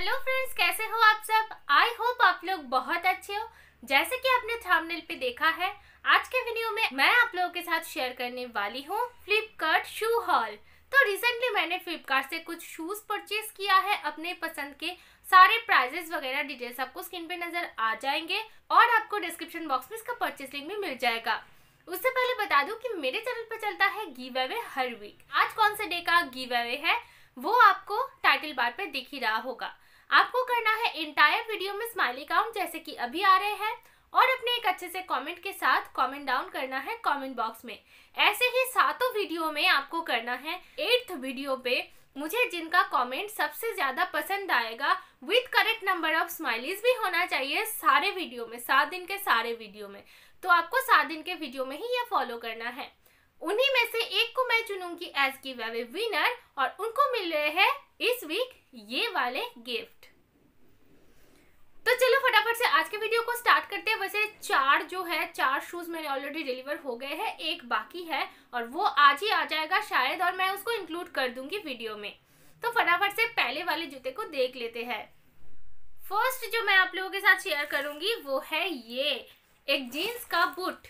hello friends कैसे हो आप सब आई होप आप लोग बहुत अच्छे हो जैसे कि आपने थंबनेल पे देखा है आज के वीडियो में मैं आप लोगों के साथ शेयर करने वाली हूँ फ्लिपकार्ट शू हॉल तो रिसेंटली मैंने फ्लिपकार्ट से कुछ शूज़ परचेज किया है अपने पसंद के सारे प्राइजेस वगैरह डिटेल्स आपको स्क्रीन पे नज़र आ जाएंगे और आपको डिस्क्रिप्शन बॉक्स में इसका परचेज लिंक भी मिल जाएगा उससे पहले बता दू की मेरे चैनल पर चलता है गिव अवे हर वीक आज कौन से डे का गिव अवे है वो आपको टाइटल बार पे दिख ही रहा होगा आपको करना है इंटायर वीडियो में स्माइली काउंट जैसे कि अभी आ रहे हैं और अपने एक अच्छे से कमेंट के साथ कमेंट डाउन करना है कमेंट बॉक्स में ऐसे ही सातों वीडियो में आपको करना है एट्थ वीडियो पे मुझे जिनका कमेंट सबसे ज़्यादा पसंद आएगा with correct number of smileys भी होना चाहिए सारे वीडियो में सात दिन के सारे वीडियो में तो आपको सात दिन के वीडियो में ही यह फॉलो करना है उन्हीं में से एक को मैं चुनूंगी एज की अवे विनर और उनको मिल रहे हैं इस वीक ये वाले गिफ्ट तो चलो फटाफट से आज के वीडियो को स्टार्ट करते हैं वैसे चार जो है चार शूज मेरे ऑलरेडी डिलीवर हो गए हैं एक बाकी है और वो आज ही आ जाएगा शायद और मैं उसको इंक्लूड कर दूंगी वीडियो में तो फटाफट से पहले वाले जूते को देख लेते हैं फर्स्ट जो मैं आप लोगों के साथ शेयर करूंगी वो है ये एक जीन्स का बूट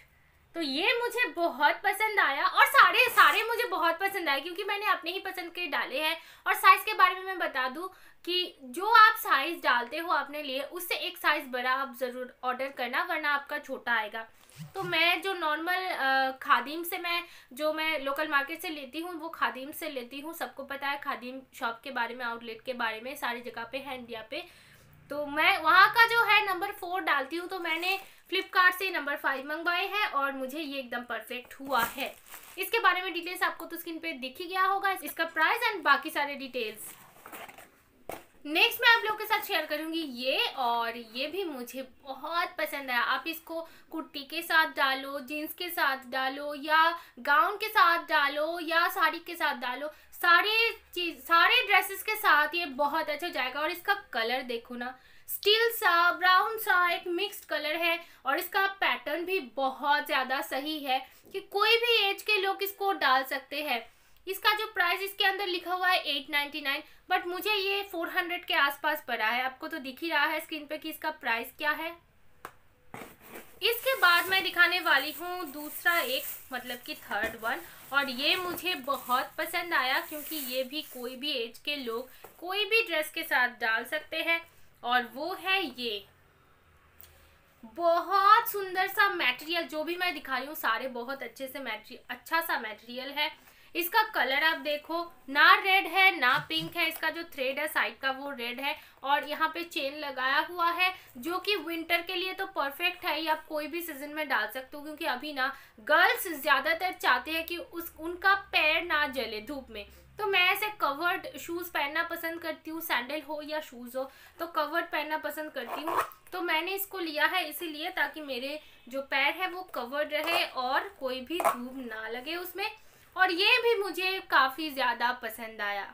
तो ये मुझे बहुत पसंद आया और सारे सारे मुझे बहुत पसंद आए क्योंकि मैंने अपने ही पसंद के डाले हैं और साइज़ के बारे में मैं बता दूँ कि जो आप साइज़ डालते हो अपने लिए उससे एक साइज़ बड़ा आप ज़रूर ऑर्डर करना वरना आपका छोटा आएगा तो मैं जो नॉर्मल खादिम से मैं जो मैं लोकल मार्केट से लेती हूँ वो खादिम से लेती हूँ सबको पता है खादिम शॉप के बारे में आउटलेट के बारे में सारी जगह पे है इंडिया पे तो मैं वहाँ का जो है नंबर फोर डालती हूँ तो मैंने फ्लिपकार्ट से नंबर फाइव मंगवाए हैं और मुझे ये एकदम परफेक्ट हुआ है इसके बारे में डिटेल्स आपको तो स्क्रीन पे दिख ही गया होगा इसका प्राइस एंड बाकी सारे डिटेल्स नेक्स्ट मैं आप लोगों के साथ शेयर करूंगी ये और ये भी मुझे बहुत पसंद आया आप इसको कुर्ती के साथ डालो जीन्स के साथ डालो या गाउन के साथ डालो या साड़ी के साथ डालो सारे चीज सारे ड्रेसेस के साथ ये बहुत अच्छा जाएगा और इसका कलर देखो ना स्टील सा ब्राउन सा एक मिक्स्ड कलर है और इसका पैटर्न भी बहुत ज़्यादा सही है कि कोई भी एज के लोग इसको डाल सकते हैं इसका जो प्राइस इसके अंदर लिखा हुआ है 899 बट मुझे ये 400 के आसपास पड़ा है आपको तो दिख ही रहा है स्क्रीन पे कि इसका प्राइस क्या है इसके बाद मैं दिखाने वाली हूँ दूसरा एक मतलब कि थर्ड वन और ये मुझे बहुत पसंद आया क्योंकि ये भी कोई भी एज के लोग कोई भी ड्रेस के साथ डाल सकते हैं और वो है ये बहुत सुंदर सा मटेरियल जो भी मैं दिखा रही हूँ सारे बहुत अच्छे से मैटरियल अच्छा सा मटेरियल है इसका कलर आप देखो ना रेड है ना पिंक है इसका जो थ्रेड है साइड का वो रेड है और यहाँ पे चेन लगाया हुआ है जो कि विंटर के लिए तो परफेक्ट है ये आप कोई भी सीजन में डाल सकते हो क्योंकि अभी ना गर्ल्स ज़्यादातर चाहते हैं कि उस उनका पैर ना जले धूप में तो मैं ऐसे कवर्ड शूज़ पहनना पसंद करती हूँ सैंडल हो या शूज़ हो तो कवर्ड पहनना पसंद करती हूँ तो मैंने इसको लिया है इसीलिए ताकि मेरे जो पैर है वो कवर्ड रहे और कोई भी धूप ना लगे उसमें और ये भी मुझे काफ़ी ज़्यादा पसंद आया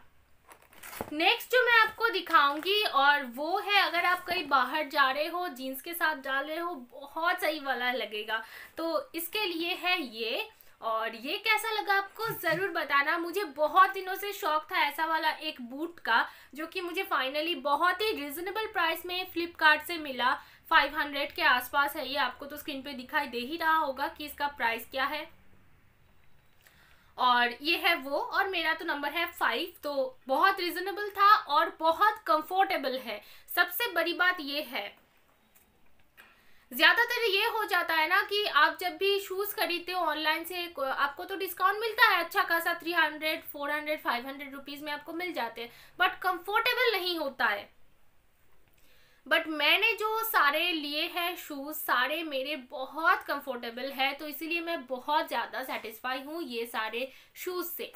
नेक्स्ट जो मैं आपको दिखाऊंगी और वो है अगर आप कहीं बाहर जा रहे हो जीन्स के साथ जा रहे हो बहुत सही वाला लगेगा तो इसके लिए है ये और ये कैसा लगा आपको ज़रूर बताना मुझे बहुत दिनों से शौक था ऐसा वाला एक बूट का जो कि मुझे फाइनली बहुत ही रिजनेबल प्राइस में फ़्लिपकार्ट से मिला 500 के आसपास है ये आपको तो स्क्रीन पे दिखाई दे ही रहा होगा कि इसका प्राइस क्या है और ये है वो और मेरा तो नंबर है फाइव तो बहुत रिजनेबल था और बहुत कंफर्टेबल है सबसे बड़ी बात ये है ज़्यादातर ये हो जाता है ना कि आप जब भी शूज़ खरीदते हो ऑनलाइन से आपको तो डिस्काउंट मिलता है अच्छा खासा three hundred four hundred five hundred rupees में आपको मिल जाते हैं बट कंफर्टेबल नहीं होता है बट मैंने जो सारे लिए हैं शूज़ सारे मेरे बहुत कंफर्टेबल है तो इसीलिए मैं बहुत ज़्यादा सेटिस्फाई हूँ ये सारे शूज़ से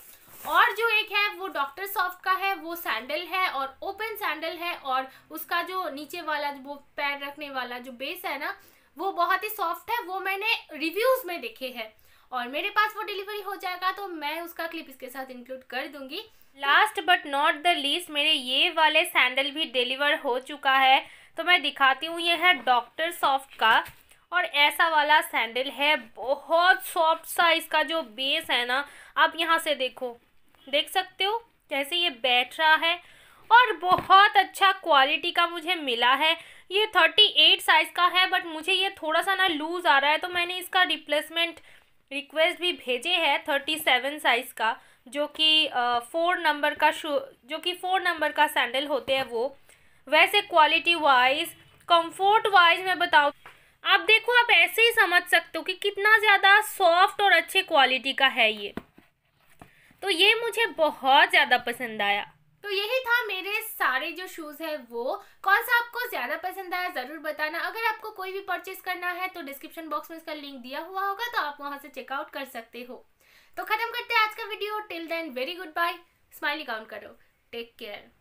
और जो एक है वो डॉक्टर सॉफ्ट का है वो सैंडल है और ओपन सैंडल है और उसका जो नीचे वाला वो पैर रखने वाला जो बेस है ना वो बहुत ही सॉफ्ट है वो मैंने रिव्यूज़ में देखे हैं और मेरे पास वो डिलीवरी हो जाएगा तो मैं उसका क्लिप इसके साथ इंक्लूड कर दूंगी last but not the least मेरे ये वाले सैंडल भी डिलीवर हो चुका है तो मैं दिखाती हूँ ये है डॉक्टर सॉफ्ट का और ऐसा वाला सैंडल है बहुत सॉफ्ट सा इसका जो बेस है ना आप यहाँ से देखो देख सकते हो कैसे ये बैठ रहा है और बहुत अच्छा क्वालिटी का मुझे मिला है ये थर्टी एट साइज़ का है बट मुझे ये थोड़ा सा ना लूज़ आ रहा है तो मैंने इसका रिप्लेसमेंट रिक्वेस्ट भी भेजे है थर्टी सेवन साइज़ का जो कि फोर नंबर का शू जो कि फोर नंबर का सैंडल होते हैं वो वैसे क्वालिटी वाइज कंफर्ट वाइज मैं बताऊँ आप देखो आप ऐसे ही समझ सकते हो कि कितना ज़्यादा सॉफ्ट और अच्छे क्वालिटी का है ये तो ये मुझे बहुत ज़्यादा पसंद आया तो यही था मेरे सारे जो शूज़ है वो कौन सा आपको ज़्यादा पसंद आया ज़रूर बताना अगर आपको कोई भी परचेज करना है तो डिस्क्रिप्शन बॉक्स में इसका लिंक दिया हुआ होगा तो आप वहां से चेकआउट कर सकते हो तो ख़त्म करते हैं आज का video till then very goodbye smiley count करो टेक केयर